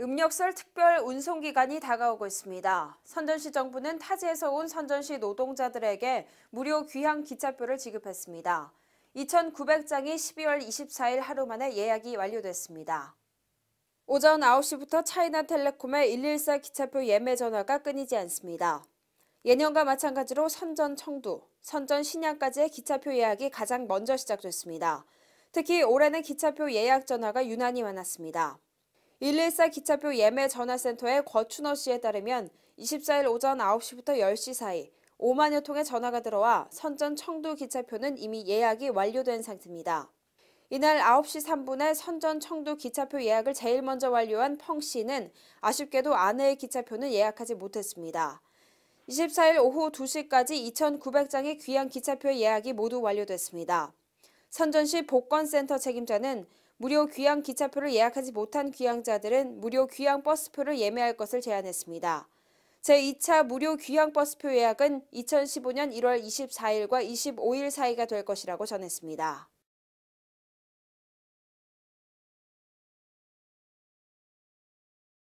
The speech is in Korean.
음력설 특별 운송기간이 다가오고 있습니다. 선전시 정부는 타지에서 온 선전시 노동자들에게 무료 귀향 기차표를 지급했습니다. 2,900장이 12월 24일 하루 만에 예약이 완료됐습니다. 오전 9시부터 차이나텔레콤의 114 기차표 예매 전화가 끊이지 않습니다. 예년과 마찬가지로 선전 청두, 선전 신양까지의 기차표 예약이 가장 먼저 시작됐습니다. 특히 올해는 기차표 예약 전화가 유난히 많았습니다. 114 기차표 예매 전화센터의 거춘어 씨에 따르면 24일 오전 9시부터 10시 사이 5만여 통의 전화가 들어와 선전 청두 기차표는 이미 예약이 완료된 상태입니다. 이날 9시 3분에 선전 청두 기차표 예약을 제일 먼저 완료한 펑 씨는 아쉽게도 아내의 기차표는 예약하지 못했습니다. 24일 오후 2시까지 2,900장의 귀향 기차표 예약이 모두 완료됐습니다. 선전시 복권센터 책임자는 무료 귀향 기차표를 예약하지 못한 귀향자들은 무료 귀향 버스표를 예매할 것을 제안했습니다. 제2차 무료 귀향 버스표 예약은 2015년 1월 24일과 25일 사이가 될 것이라고 전했습니다.